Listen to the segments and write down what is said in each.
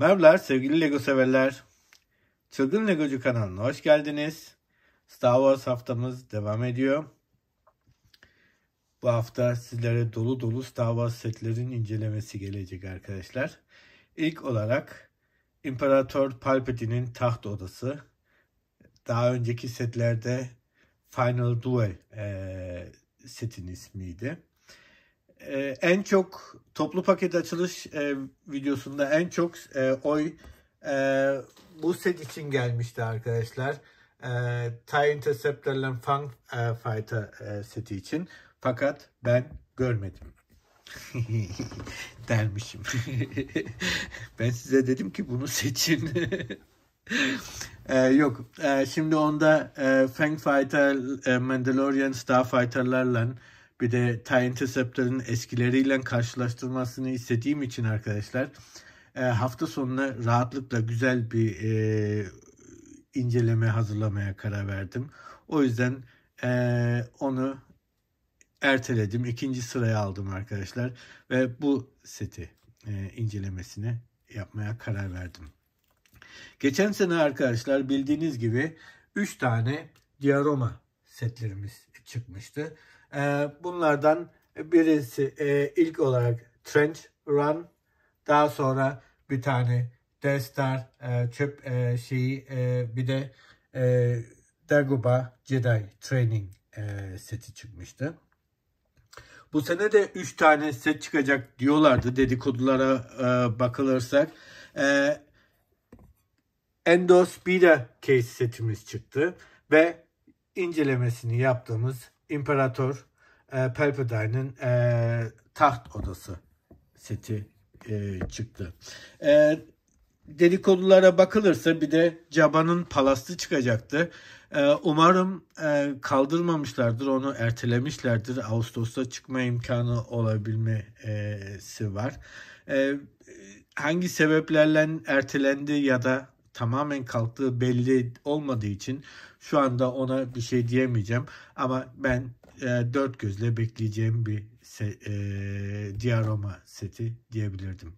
Merhabalar sevgili Lego severler. Çılgın Legocu kanalına hoş geldiniz. Star Wars haftamız devam ediyor. Bu hafta sizlere dolu dolu Star Wars setlerin incelemesi gelecek arkadaşlar. İlk olarak İmparator Palpatine'in taht odası. Daha önceki setlerde Final Duel e, setin ismiydi. Ee, en çok toplu paket açılış e, videosunda en çok e, oy e, bu set için gelmişti arkadaşlar. E, TIE Interceptor'ların Fang e, Fight'a e, seti için. Fakat ben görmedim. Dermişim. ben size dedim ki bunu seçin. ee, yok. Ee, şimdi onda e, Fang Fighter, e, Mandalorian Starfighter'larla bir de tie interceptor'ın eskileriyle karşılaştırmasını istediğim için arkadaşlar e, hafta sonuna rahatlıkla güzel bir e, inceleme hazırlamaya karar verdim. O yüzden e, onu erteledim. ikinci sıraya aldım arkadaşlar. Ve bu seti e, incelemesini yapmaya karar verdim. Geçen sene arkadaşlar bildiğiniz gibi 3 tane diaroma setlerimiz çıkmıştı. E, bunlardan birisi e, ilk olarak Trench Run. Daha sonra bir tane Destar e, çöp e, şeyi e, bir de e, Dagobah Jedi Training e, seti çıkmıştı. Bu sene de 3 tane set çıkacak diyorlardı dedikodulara e, bakılırsak. E, Endo Speeder case setimiz çıktı ve incelemesini yaptığımız İmparator e, Palpatine'in e, taht odası seti e, çıktı. E, dedikodulara bakılırsa bir de Caba'nın palastı çıkacaktı. E, umarım e, kaldırmamışlardır, onu ertelemişlerdir. Ağustos'ta çıkma imkanı olabilmesi var. E, hangi sebeplerle ertelendi ya da tamamen kalktığı belli olmadığı için şu anda ona bir şey diyemeyeceğim. Ama ben e, dört gözle bekleyeceğim bir se, e, diorama seti diyebilirdim.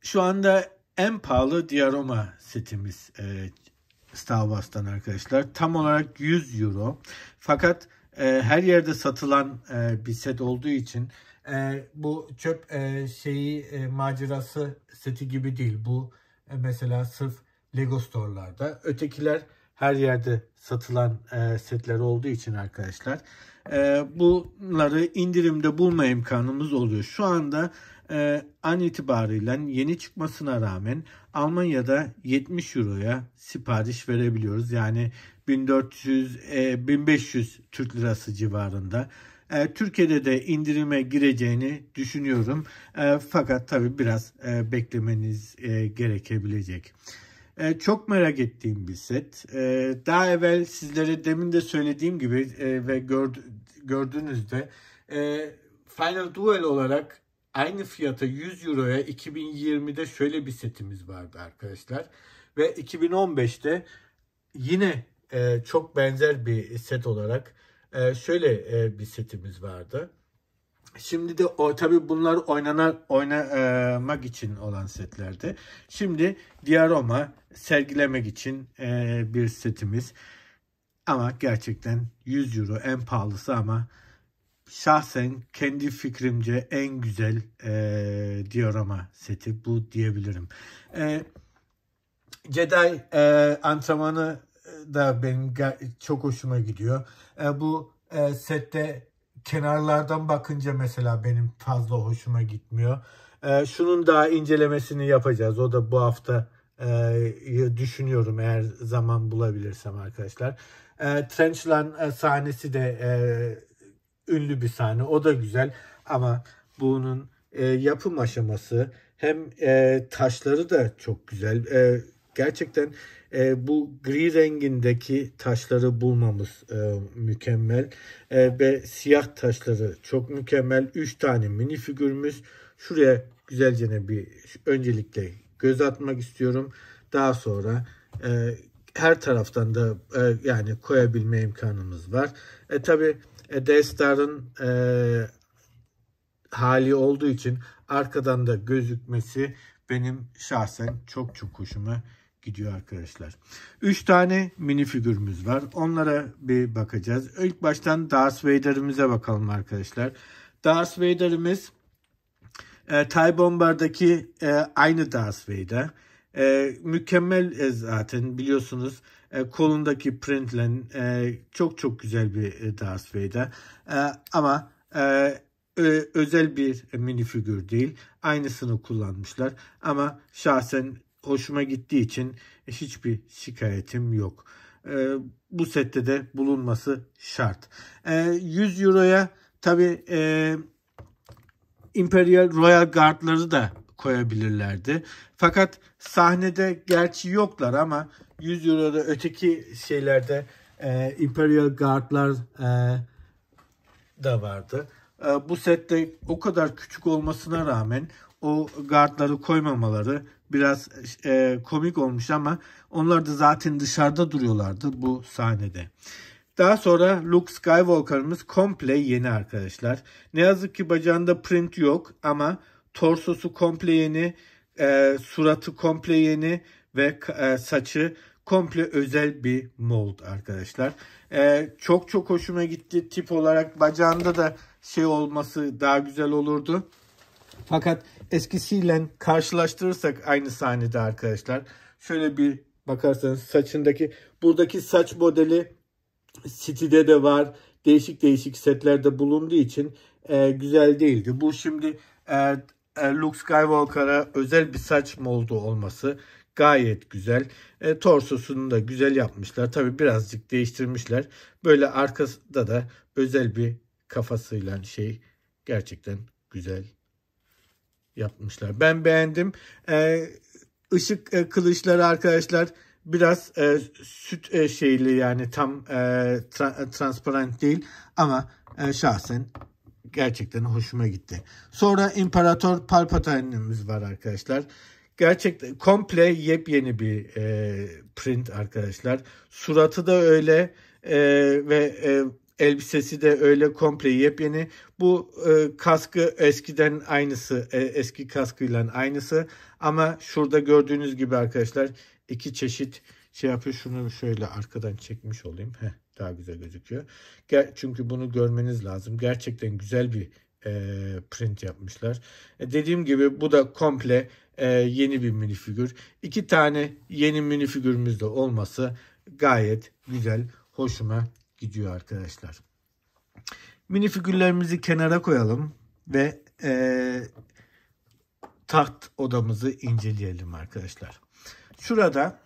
Şu anda en pahalı diaroma setimiz e, Star Wars'tan arkadaşlar. Tam olarak 100 euro. Fakat e, her yerde satılan e, bir set olduğu için e, bu çöp e, şeyi e, macerası seti gibi değil. Bu e, mesela sırf Lego Store'larda. Ötekiler her yerde satılan e, setler olduğu için arkadaşlar e, bunları indirimde bulma imkanımız oluyor. Şu anda e, an itibarıyla yeni çıkmasına rağmen Almanya'da 70 Euro'ya sipariş verebiliyoruz. Yani 1400 e, 1500 Türk Lirası civarında e, Türkiye'de de indirime gireceğini düşünüyorum. E, fakat tabii biraz e, beklemeniz gerekebilecek. çok merak ettiğim bir set. daha evvel sizlere demin de söylediğim gibi ve gördüğünüzde Final Duel olarak aynı fiyata 100 Euro'ya 2020'de şöyle bir setimiz vardı arkadaşlar. Ve 2015'te yine çok benzer bir set olarak e, şöyle e, bir setimiz vardı. Şimdi de o tabii bunlar oynanak oynamak için olan setlerdi. Şimdi Diaroma sergilemek için e, bir setimiz. Ama gerçekten 100 euro en pahalısı ama şahsen kendi fikrimce en güzel e, diorama seti bu diyebilirim. E, Jedi e, antrenmanı da benim çok hoşuma gidiyor. E, bu e, sette kenarlardan bakınca mesela benim fazla hoşuma gitmiyor. E, şunun daha incelemesini yapacağız. O da bu hafta e, düşünüyorum eğer zaman bulabilirsem arkadaşlar. E, Trenchlan e, sahnesi de e, ünlü bir sahne. O da güzel ama bunun e, yapım aşaması hem e, taşları da çok güzel. E, Gerçekten e, bu gri rengindeki taşları bulmamız e, mükemmel e, ve siyah taşları çok mükemmel. 3 tane mini figürümüz. Şuraya güzelce bir öncelikle göz atmak istiyorum. Daha sonra e, her taraftan da e, yani koyabilme imkanımız var. E tabi e, Deathstar'ın e, hali olduğu için arkadan da gözükmesi benim şahsen çok çok hoşuma gidiyor arkadaşlar. 3 tane mini figürümüz var. Onlara bir bakacağız. İlk baştan Darth Vader'ımıza bakalım arkadaşlar. Darth Vader'ımız e, Tay Bomber'daki e, aynı Darth Vader. E, mükemmel e, zaten biliyorsunuz e, kolundaki printle e, çok çok güzel bir e, Darth Vader. E, ama e, özel bir e, mini figür değil. Aynısını kullanmışlar ama şahsen hoşuma gittiği için hiçbir şikayetim yok. E, bu sette de bulunması şart. E, ee, 100 Euro'ya tabi e, Imperial Royal Guard'ları da koyabilirlerdi. Fakat sahnede gerçi yoklar ama 100 Euro'da öteki şeylerde e, Imperial Guard'lar e, da vardı. E, bu sette o kadar küçük olmasına rağmen o guardları koymamaları biraz e, komik olmuş ama onlar da zaten dışarıda duruyorlardı bu sahnede. Daha sonra Luke Skywalker'ımız komple yeni arkadaşlar. Ne yazık ki bacağında print yok ama torsosu komple yeni, e, suratı komple yeni ve e, saçı komple özel bir mold arkadaşlar. E, çok çok hoşuma gitti tip olarak bacağında da şey olması daha güzel olurdu. Fakat eskisiyle karşılaştırırsak aynı sahnede arkadaşlar. Şöyle bir bakarsanız saçındaki buradaki saç modeli City'de de var. Değişik değişik setlerde bulunduğu için e, güzel değildi. Bu şimdi e, e, Luke Skywalker'a özel bir saç moldu olması gayet güzel. E, torsosunu da güzel yapmışlar. Tabi birazcık değiştirmişler. Böyle arkasında da özel bir kafasıyla şey gerçekten güzel yapmışlar. Ben beğendim. Işık e, e, kılıçları arkadaşlar biraz e, süt şeyli yani tam transparent değil ama şahsen gerçekten hoşuma gitti. Sonra İmparator Palpatine'imiz var arkadaşlar. Gerçekten komple yepyeni bir e, print arkadaşlar. Suratı da öyle e, ve e, Elbisesi de öyle komple yepyeni. Bu e, kaskı eskiden aynısı, e, eski kaskıyla aynısı. Ama şurada gördüğünüz gibi arkadaşlar iki çeşit şey yapıyor. Şunu şöyle arkadan çekmiş olayım. Heh, daha güzel gözüküyor. Ger çünkü bunu görmeniz lazım. Gerçekten güzel bir e, print yapmışlar. E, dediğim gibi bu da komple e, yeni bir minifigür. İki tane yeni minifigürümüz de olması gayet güzel. Hoşuma gidiyor arkadaşlar. Mini figürlerimizi kenara koyalım ve e, taht odamızı inceleyelim arkadaşlar. Şurada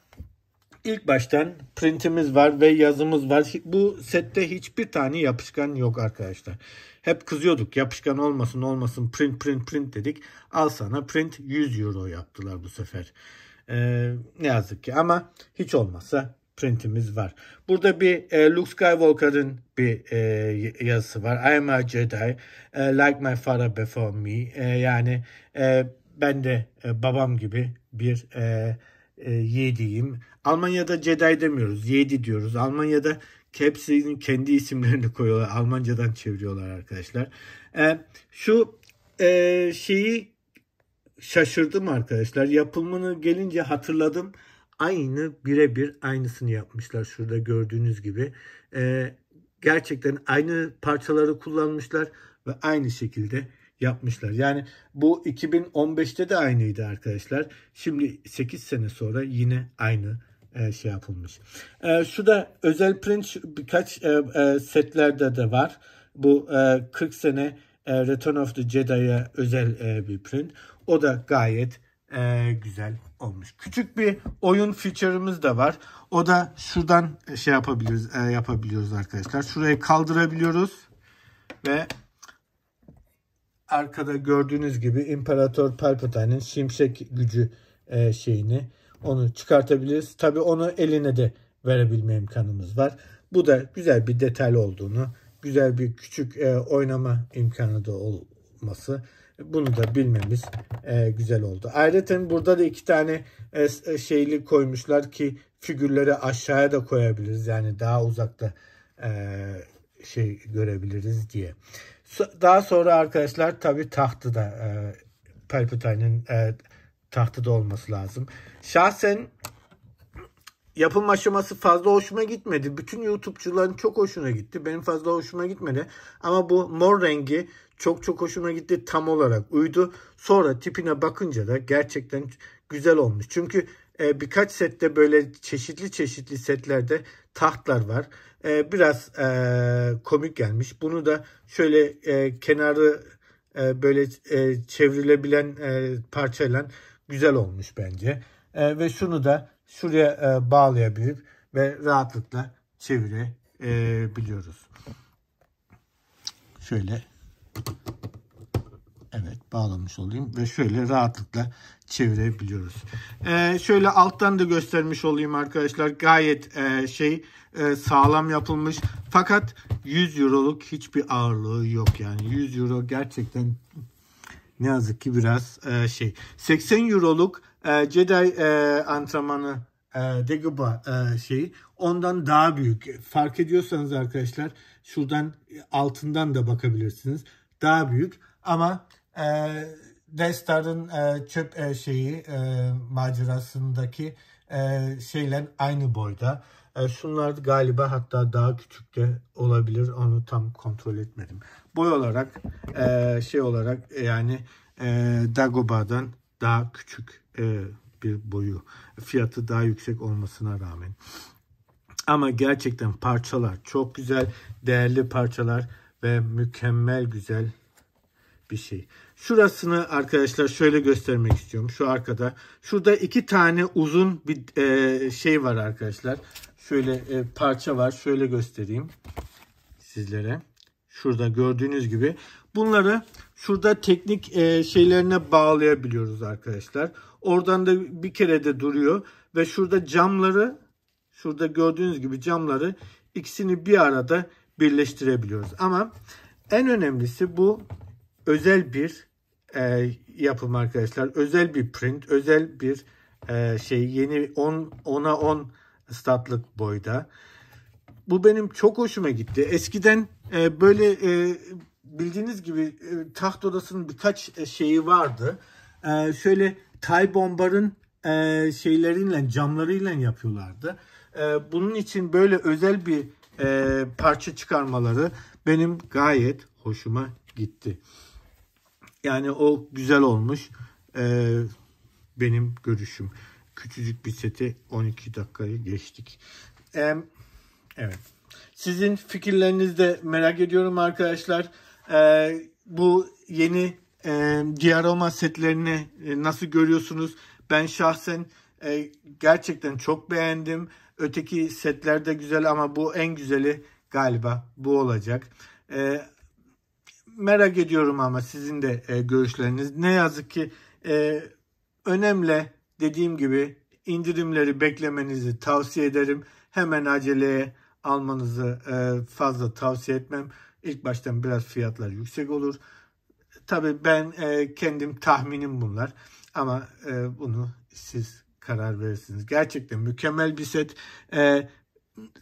ilk baştan printimiz var ve yazımız var. Bu sette hiçbir tane yapışkan yok arkadaşlar. Hep kızıyorduk yapışkan olmasın olmasın print print print dedik. Al sana print 100 euro yaptılar bu sefer. Ee, ne yazık ki ama hiç olmazsa printimiz var. Burada bir e, Luke Skywalker'ın bir e, yazısı var. I am a Jedi, e, like my father before me. E, yani e, ben de e, babam gibi bir e, e, yediyim. Almanya'da Jedi demiyoruz, yedi diyoruz. Almanya'da hepsinin kendi isimlerini koyuyorlar. Almancadan çeviriyorlar arkadaşlar. E, şu e, şeyi şaşırdım arkadaşlar. Yapımını gelince hatırladım aynı birebir aynısını yapmışlar şurada gördüğünüz gibi. E, gerçekten aynı parçaları kullanmışlar ve aynı şekilde yapmışlar. Yani bu 2015'te de aynıydı arkadaşlar. Şimdi 8 sene sonra yine aynı e, şey yapılmış. E, şu da özel print birkaç e, e, setlerde de var. Bu e, 40 sene e, Return of the Jedi'ya özel e, bir print. O da gayet e, güzel olmuş. Küçük bir oyun feature'ımız da var. O da şuradan e, şey yapabiliriz, e, yapabiliyoruz arkadaşlar. Şurayı kaldırabiliyoruz ve arkada gördüğünüz gibi İmparator Palpatine'in şimşek gücü e, şeyini onu çıkartabiliriz. Tabi onu eline de verebilme imkanımız var. Bu da güzel bir detay olduğunu, güzel bir küçük e, oynama imkanı da olması bunu da bilmemiz e, güzel oldu. Ayrıca burada da iki tane e, e, şeyli koymuşlar ki figürleri aşağıya da koyabiliriz. Yani daha uzakta e, şey görebiliriz diye. Daha sonra arkadaşlar tabi tahtı da e, Palpatine'in e, tahtı da olması lazım. Şahsen yapım aşaması fazla hoşuma gitmedi. Bütün YouTube'cuların çok hoşuna gitti. Benim fazla hoşuma gitmedi. Ama bu mor rengi çok çok hoşuma gitti. Tam olarak uydu. Sonra tipine bakınca da gerçekten güzel olmuş. Çünkü e, birkaç sette böyle çeşitli çeşitli setlerde tahtlar var. E, biraz e, komik gelmiş. Bunu da şöyle e, kenarı e, böyle e, çevrilebilen e, parçayla güzel olmuş bence. E, ve şunu da şuraya e, bağlayabilip ve rahatlıkla çevirebiliyoruz. Şöyle Evet bağlamış olayım ve şöyle rahatlıkla çevirebiliyoruz. Ee, şöyle alttan da göstermiş olayım arkadaşlar. Gayet e, şey e, sağlam yapılmış. Fakat 100 euroluk hiçbir ağırlığı yok yani. 100 euro gerçekten ne yazık ki biraz e, şey. 80 euroluk e, Jedi e, antrenmanı e, Dagobah e, şeyi ondan daha büyük. Fark ediyorsanız arkadaşlar şuradan e, altından da bakabilirsiniz. Daha büyük ama e, Death Star'ın e, çöp e, şeyi e, macerasındaki e, şeyle aynı boyda. E, şunlar galiba hatta daha küçük de olabilir. Onu tam kontrol etmedim. Boy olarak e, şey olarak yani e, Dagobah'dan daha küçük e, bir boyu. Fiyatı daha yüksek olmasına rağmen. Ama gerçekten parçalar çok güzel, değerli parçalar ve mükemmel güzel bir şey. Şurasını arkadaşlar şöyle göstermek istiyorum. Şu arkada. Şurada iki tane uzun bir e, şey var arkadaşlar. Şöyle e, parça var. Şöyle göstereyim sizlere. Şurada gördüğünüz gibi Bunları şurada teknik e, şeylerine bağlayabiliyoruz arkadaşlar. Oradan da bir kere de duruyor ve şurada camları şurada gördüğünüz gibi camları ikisini bir arada birleştirebiliyoruz. Ama en önemlisi bu özel bir e, yapım arkadaşlar. Özel bir print, özel bir e, şey yeni 10 10'a 10 statlık boyda. Bu benim çok hoşuma gitti. Eskiden e, böyle e, bildiğiniz gibi e, taht odasının birkaç e, şeyi vardı. Ee, şöyle Tay Bombar'ın e, şeyleriyle camlarıyla yapıyorlardı. Ee, bunun için böyle özel bir e, parça çıkarmaları benim gayet hoşuma gitti. Yani o güzel olmuş. Ee, benim görüşüm. Küçücük bir seti 12 dakikayı geçtik. Ee, evet. Sizin fikirlerinizi de merak ediyorum arkadaşlar e, bu yeni e, diorama setlerini e, nasıl görüyorsunuz? Ben şahsen e, gerçekten çok beğendim. Öteki setler de güzel ama bu en güzeli galiba bu olacak. E, merak ediyorum ama sizin de e, görüşleriniz. Ne yazık ki e, önemli dediğim gibi indirimleri beklemenizi tavsiye ederim. Hemen aceleye almanızı e, fazla tavsiye etmem. İlk baştan biraz fiyatlar yüksek olur. Tabii ben e, kendim tahminim bunlar ama e, bunu siz karar verirsiniz. Gerçekten mükemmel bir set. E,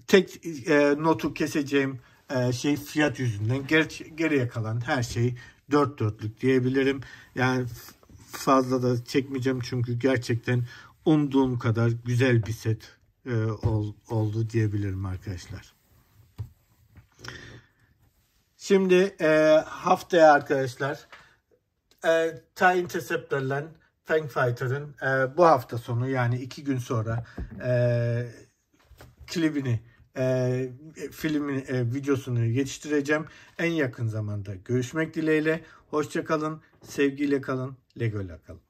tek e, notu keseceğim e, şey fiyat yüzünden. Ger geriye kalan her şey dört dörtlük diyebilirim. Yani fazla da çekmeyeceğim çünkü gerçekten umduğum kadar güzel bir set e, ol, oldu diyebilirim arkadaşlar. Şimdi e, haftaya arkadaşlar e, TIE Interceptor'la Tank Fighter'ın e, bu hafta sonu yani iki gün sonra e, klibini e, filmin e, videosunu yetiştireceğim. En yakın zamanda görüşmek dileğiyle. Hoşçakalın, sevgiyle kalın, Lego'yla kalın.